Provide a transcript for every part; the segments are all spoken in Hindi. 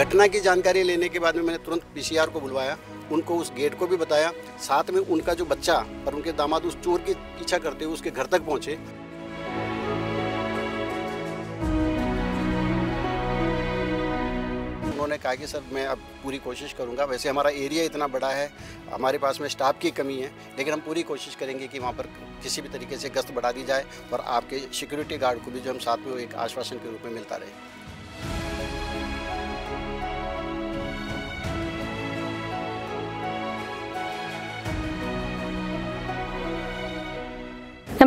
घटना की जानकारी लेने के बाद में मैंने तुरंत पीसीआर को बुलवाया उनको उस गेट को भी बताया साथ में उनका जो बच्चा और उनके दामाद उस चोर की पीछा करते हुए उसके घर तक पहुंचे उन्होंने कहा कि सर मैं अब पूरी कोशिश करूंगा वैसे हमारा एरिया इतना बड़ा है हमारे पास में स्टाफ की कमी है लेकिन हम पूरी कोशिश करेंगे कि वहाँ पर किसी भी तरीके से गश्त बढ़ा दी जाए और आपके सिक्योरिटी गार्ड को भी जो हम साथ में एक आश्वासन के रूप में मिलता रहे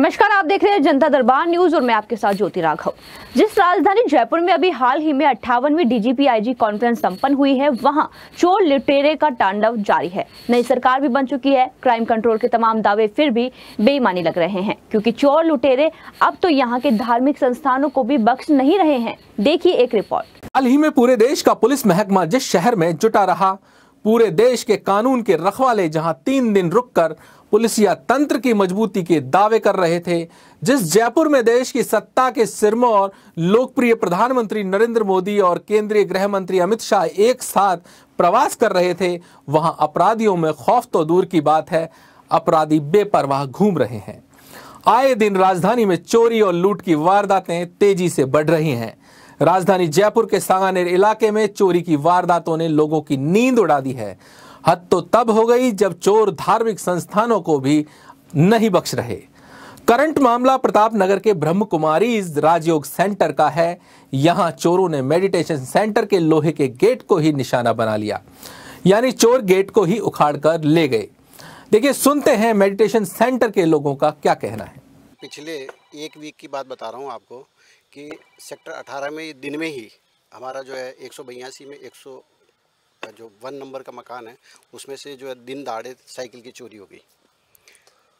नमस्कार आप देख रहे हैं जनता दरबार न्यूज और मैं आपके साथ ज्योति राघव जिस राजधानी जयपुर में अभी हाल ही में अट्ठावनवी डीजीपी आईजी कॉन्फ्रेंस संपन्न हुई है वहां चोर लिटेरे का तांडव जारी है नई सरकार भी बन चुकी है क्राइम कंट्रोल के तमाम दावे फिर भी बेईमानी लग रहे हैं क्योंकि चोर लुटेरे अब तो यहाँ के धार्मिक संस्थानों को भी बख्श नहीं रहे हैं देखिए एक रिपोर्ट हाल ही में पूरे देश का पुलिस महकमा जिस शहर में जुटा रहा पूरे देश के कानून के रखवाले जहां तीन दिन रुककर पुलिसिया तंत्र की मजबूती के दावे कर रहे थे जिस जयपुर में देश की सत्ता के सिरमौर लोकप्रिय प्रधानमंत्री नरेंद्र मोदी और केंद्रीय गृह मंत्री अमित शाह एक साथ प्रवास कर रहे थे वहां अपराधियों में खौफ तो दूर की बात है अपराधी बेपरवाह घूम रहे हैं आए दिन राजधानी में चोरी और लूट की वारदातें तेजी से बढ़ रही हैं राजधानी जयपुर के सांगानेर इलाके में चोरी की वारदातों ने लोगों की नींद उड़ा दी है हद तो तब हो गई जब चोर धार्मिक संस्थानों को भी नहीं बख्श रहे करंट मामला प्रताप नगर के ब्रह्म कुमारी राजयोग सेंटर का है यहां चोरों ने मेडिटेशन सेंटर के लोहे के गेट को ही निशाना बना लिया यानी चोर गेट को ही उखाड़ कर ले गए देखिए सुनते हैं मेडिटेशन सेंटर के लोगों का क्या कहना है पिछले एक वीक की बात बता रहा हूँ आपको कि सेक्टर 18 में दिन में ही हमारा जो है एक में एक जो वन नंबर का मकान है उसमें से जो है दिन दाड़े साइकिल की चोरी हो गई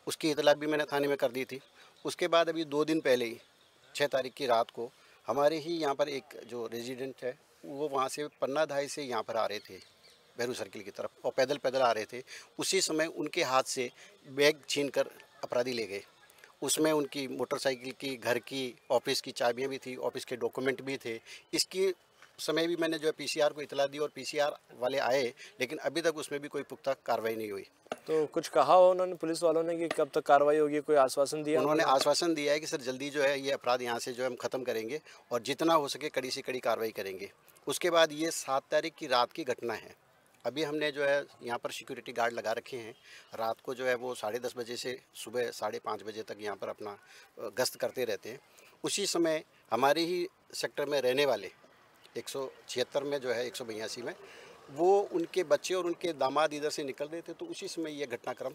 उसकी इतला भी मैंने थाने में कर दी थी उसके बाद अभी दो दिन पहले ही छः तारीख की रात को हमारे ही यहाँ पर एक जो रेजिडेंट है वो वहाँ से पन्ना पन्नाधाई से यहाँ पर आ रहे थे भैरू सर्किल की तरफ और पैदल पैदल आ रहे थे उसी समय उनके हाथ से बैग छीन कर अपराधी ले गए उसमें उनकी मोटरसाइकिल की घर की ऑफिस की चाबियाँ भी थी ऑफिस के डॉक्यूमेंट भी थे इसकी समय भी मैंने जो है पीसीआर को इतला दी और पीसीआर वाले आए लेकिन अभी तक उसमें भी कोई पुख्ता कार्रवाई नहीं हुई तो कुछ कहा हो उन्होंने पुलिस वालों ने कि कब तक कार्रवाई होगी कोई आश्वासन दिया उन्होंने आश्वासन दिया है कि सर जल्दी जो है ये अपराध यहाँ से जो है हम ख़त्म करेंगे और जितना हो सके कड़ी से कड़ी कार्रवाई करेंगे उसके बाद ये सात तारीख की रात की घटना है अभी हमने जो है यहाँ पर सिक्योरिटी गार्ड लगा रखे हैं रात को जो है वो साढ़े दस बजे से सुबह साढ़े पाँच बजे तक यहाँ पर अपना गश्त करते रहते हैं उसी समय हमारे ही सेक्टर में रहने वाले एक में जो है एक में वो उनके बच्चे और उनके दामाद इधर से निकल रहे थे तो उसी समय ये घटनाक्रम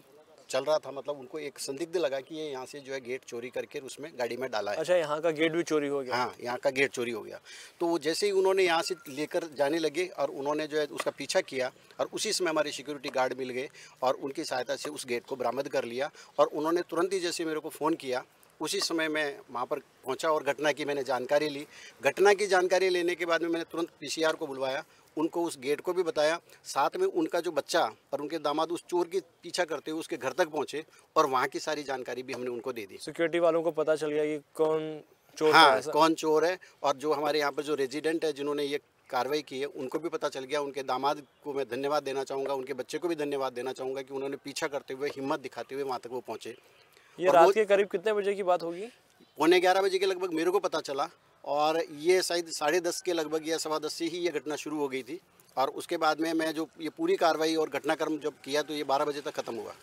चल रहा था मतलब उनको एक संदिग्ध लगा कि ये यहाँ से जो है गेट चोरी करके उसमें गाड़ी में डाला है अच्छा यहाँ का गेट भी चोरी हो गया हाँ यहाँ का गेट चोरी हो गया तो वो जैसे ही उन्होंने यहाँ से लेकर जाने लगे और उन्होंने जो है उसका पीछा किया और उसी समय हमारे सिक्योरिटी गार्ड मिल गए और उनकी सहायता से उस गेट को बरामद कर लिया और उन्होंने तुरंत ही जैसे मेरे को फ़ोन किया उसी समय मैं वहाँ पर पहुँचा और घटना की मैंने जानकारी ली घटना की जानकारी लेने के बाद में मैंने तुरंत पीसीआर को बुलवाया उनको उस गेट को भी बताया साथ में उनका जो बच्चा और उनके दामाद उस चोर की पीछा करते हुए उसके घर तक पहुँचे और वहाँ की सारी जानकारी भी हमने उनको दे दी सिक्योरिटी वालों को पता चल गया कि कौन चोर हाँ कौन चोर है और जो हमारे यहाँ पर जो रेजिडेंट है जिन्होंने ये कार्रवाई की है उनको भी पता चल गया उनके दामाद को मैं धन्यवाद देना चाहूँगा उनके बच्चे को भी धन्यवाद देना चाहूँगा कि उन्होंने पीछा करते हुए हिम्मत दिखाते हुए वहाँ तक वो पहुँचे ये रात के करीब कितने बजे की बात होगी पौने ग्यारह बजे के लगभग मेरे को पता चला और ये शायद साढ़े दस के लगभग या सवा दस से ही ये घटना शुरू हो गई थी और उसके बाद में मैं जो ये पूरी कार्रवाई और घटनाक्रम जब किया तो ये बारह बजे तक ख़त्म हुआ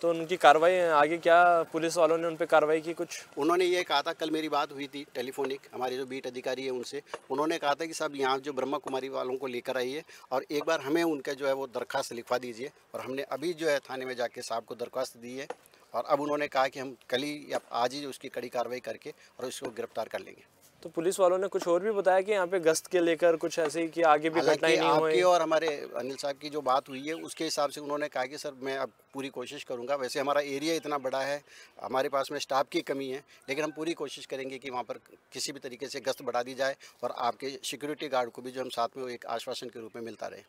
तो उनकी कार्रवाई आगे क्या पुलिस वालों ने उन पर कार्रवाई की कुछ उन्होंने ये कहा था कल मेरी बात हुई थी टेलीफोनिक हमारे जो बीट अधिकारी है उनसे उन्होंने कहा था कि साहब यहाँ जो ब्रह्मा कुमारी वालों को लेकर आइए और एक बार हमें उनका जो है वो दरख्वास्त लिखवा दीजिए और हमने अभी जो है थाने में जाके साहब को दरख्वास्त दी है और अब उन्होंने कहा कि हम कल ही या आज ही उसकी कड़ी कार्रवाई करके और उसको गिरफ्तार कर लेंगे तो पुलिस वालों ने कुछ और भी बताया कि यहाँ पे गश्त के लेकर कुछ ऐसे ही कि आगे भी घटनाएं नहीं हुई और हमारे अनिल साहब की जो बात हुई है उसके हिसाब से उन्होंने कहा कि सर मैं अब पूरी कोशिश करूँगा वैसे हमारा एरिया इतना बड़ा है हमारे पास में स्टाफ की कमी है लेकिन हम पूरी कोशिश करेंगे कि वहाँ पर किसी भी तरीके से गश्त बढ़ा दी जाए और आपके सिक्योरिटी गार्ड को भी जो हम साथ में एक आश्वासन के रूप में मिलता रहे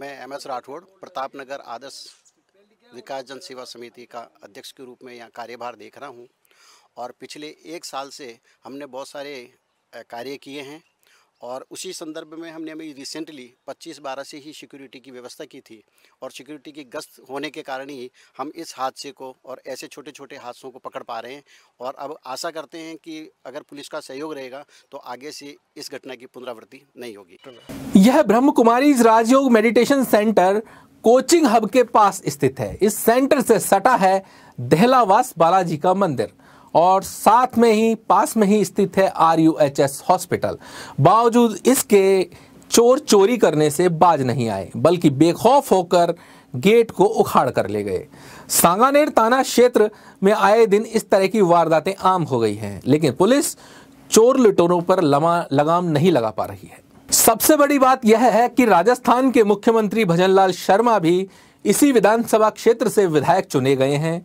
मैं एम एस राठौड़ प्रताप नगर आदर्श विकास जन सेवा समिति का अध्यक्ष के रूप में यहाँ कार्यभार देख रहा हूँ और पिछले एक साल से हमने बहुत सारे कार्य किए हैं और उसी संदर्भ में हमने अभी रिसेंटली 25 बारह से ही सिक्योरिटी की व्यवस्था की थी और सिक्योरिटी की गश्त होने के कारण ही हम इस हादसे को और ऐसे छोटे छोटे हादसों को पकड़ पा रहे हैं और अब आशा करते हैं कि अगर पुलिस का सहयोग रहेगा तो आगे से इस घटना की पुनरावृत्ति नहीं होगी यह Brahma Kumari Rajyoga meditation centre coaching hub के पास स्थित है इस सेंटर से सटा है दहलावास बालाजी का मंदिर और साथ में ही पास में ही स्थित है R U H S hospital बावजूद इसके चोर चोरी करने से बाज नहीं आए बल्कि बेखौफ होकर गेट को उखाड़ कर ले गए सांगानेर थाना क्षेत्र में आए दिन इस तरह की वारदातें आम हो गई हैं लेकिन पुलिस चोर लुटेरों पर लमा, लगाम नहीं लगा पा रही है सबसे बड़ी बात यह है कि राजस्थान के मुख्यमंत्री भजनलाल शर्मा भी इसी विधानसभा क्षेत्र से विधायक चुने गए हैं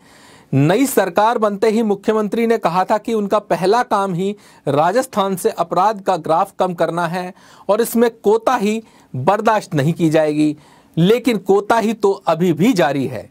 नई सरकार बनते ही मुख्यमंत्री ने कहा था कि उनका पहला काम ही राजस्थान से अपराध का ग्राफ कम करना है और इसमें कोताही बर्दाश्त नहीं की जाएगी लेकिन कोताही तो अभी भी जारी है